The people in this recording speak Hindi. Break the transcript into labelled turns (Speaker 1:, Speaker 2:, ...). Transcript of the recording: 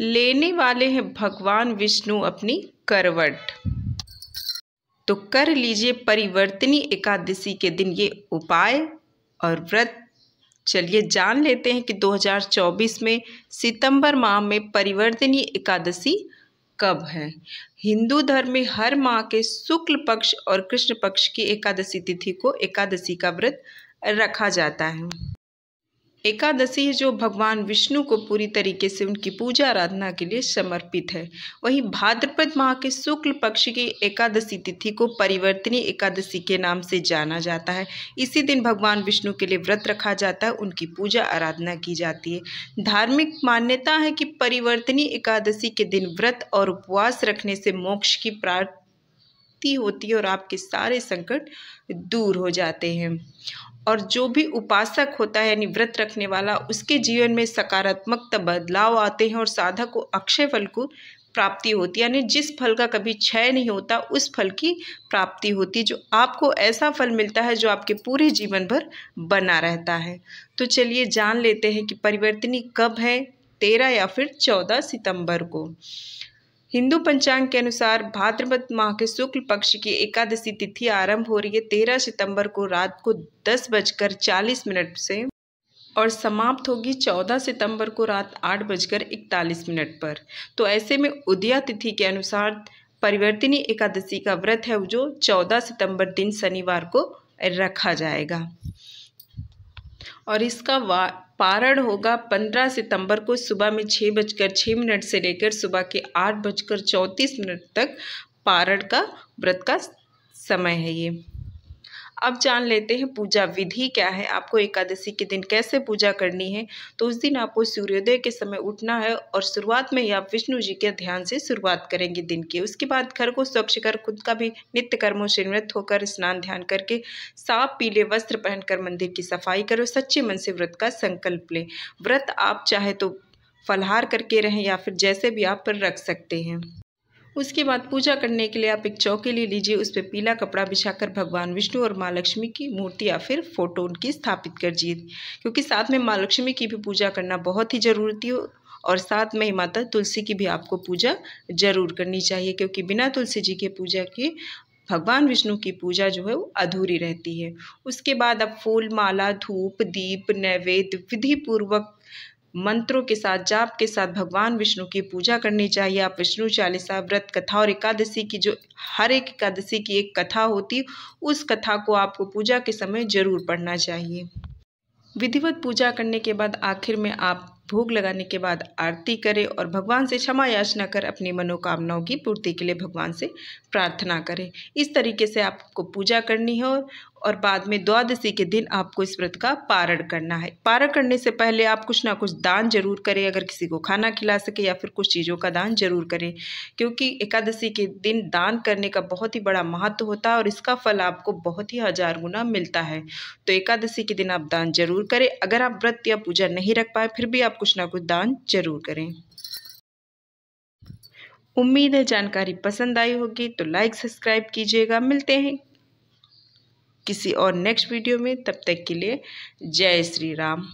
Speaker 1: लेने वाले हैं भगवान विष्णु अपनी करवट तो कर लीजिए परिवर्तनी एकादशी के दिन ये उपाय और व्रत चलिए जान लेते हैं कि 2024 में सितंबर माह में परिवर्तनी एकादशी कब है हिंदू धर्म में हर माह के शुक्ल पक्ष और कृष्ण पक्ष की एकादशी तिथि को एकादशी का व्रत रखा जाता है एकादशी है जो भगवान विष्णु को पूरी तरीके से उनकी पूजा आराधना के लिए समर्पित है वहीं भाद्रपद माह के शुक्ल पक्ष की एकादशी तिथि को परिवर्तनी एकादशी के नाम से जाना जाता है इसी दिन भगवान विष्णु के लिए व्रत रखा जाता है उनकी पूजा आराधना की जाती है धार्मिक मान्यता है कि परिवर्तनी एकादशी के दिन व्रत और उपवास रखने से मोक्ष की प्राप्ति शक्ति होती है और आपके सारे संकट दूर हो जाते हैं और जो भी उपासक होता है यानी व्रत रखने वाला उसके जीवन में सकारात्मकता बदलाव आते हैं और साधक को अक्षय फल को प्राप्ति होती है यानी जिस फल का कभी क्षय नहीं होता उस फल की प्राप्ति होती जो आपको ऐसा फल मिलता है जो आपके पूरे जीवन भर बना रहता है तो चलिए जान लेते हैं कि परिवर्तनी कब है तेरह या फिर चौदह सितंबर को हिंदू पंचांग के अनुसार भाद्रपद माह के शुक्ल पक्ष की एकादशी तिथि आरंभ हो रही है तेरह सितंबर को रात को दस बजकर चालीस मिनट से और समाप्त होगी चौदह सितंबर को रात आठ बजकर इकतालीस मिनट पर तो ऐसे में उदया तिथि के अनुसार परिवर्तनी एकादशी का व्रत है जो चौदह सितंबर दिन शनिवार को रखा जाएगा और इसका पारण होगा 15 सितंबर को सुबह में छः बजकर छः मिनट से लेकर सुबह के आठ बजकर चौंतीस मिनट तक पारण का व्रत का समय है ये अब जान लेते हैं पूजा विधि क्या है आपको एकादशी के दिन कैसे पूजा करनी है तो उस दिन आपको सूर्योदय के समय उठना है और शुरुआत में ही आप विष्णु जी के ध्यान से शुरुआत करेंगे दिन की उसके बाद घर को स्वच्छ कर खुद का भी नित्य कर्मों से निवृत्त होकर स्नान ध्यान करके साफ पीले वस्त्र पहनकर मंदिर की सफाई करो सच्चे मन से व्रत का संकल्प लें व्रत आप चाहे तो फलहार करके रहें या फिर जैसे भी आप पर रख सकते हैं उसके बाद पूजा करने के लिए आप एक चौके ले लीजिए उस पर पीला कपड़ा बिछाकर भगवान विष्णु और माँ लक्ष्मी की मूर्ति या फिर फोटो उनकी स्थापित कर दिए क्योंकि साथ में माँ लक्ष्मी की भी पूजा करना बहुत ही ज़रूरी हो और साथ में ही माता तुलसी की भी आपको पूजा जरूर करनी चाहिए क्योंकि बिना तुलसी जी के पूजा के भगवान विष्णु की पूजा जो है वो अधूरी रहती है उसके बाद आप फूल माला धूप दीप नैवेद्य विधि पूर्वक मंत्रों के साथ जाप के साथ भगवान विष्णु की पूजा करनी चाहिए आप विष्णु चालीसा व्रत कथा और एकादशी की जो हर एक एकादशी की एक कथा होती उस कथा को आपको पूजा के समय जरूर पढ़ना चाहिए विधिवत पूजा करने के बाद आखिर में आप भोग लगाने के बाद आरती करें और भगवान से क्षमा याचना कर अपनी मनोकामनाओं की पूर्ति के लिए भगवान से प्रार्थना करें इस तरीके से आपको पूजा करनी है और और बाद में द्वादशी के दिन आपको इस व्रत का पारण करना है पारण करने से पहले आप कुछ ना कुछ दान जरूर करें अगर किसी को खाना खिला सके या फिर कुछ चीज़ों का दान जरूर करें क्योंकि एकादशी के दिन दान करने का बहुत ही बड़ा महत्व होता है और इसका फल आपको बहुत ही हज़ार गुना मिलता है तो एकादशी के दिन आप दान जरूर करें अगर आप व्रत या पूजा नहीं रख पाए फिर भी आप कुछ ना कुछ दान जरूर करें उम्मीद है जानकारी पसंद आई होगी तो लाइक सब्सक्राइब कीजिएगा मिलते हैं किसी और नेक्स्ट वीडियो में तब तक के लिए जय श्री राम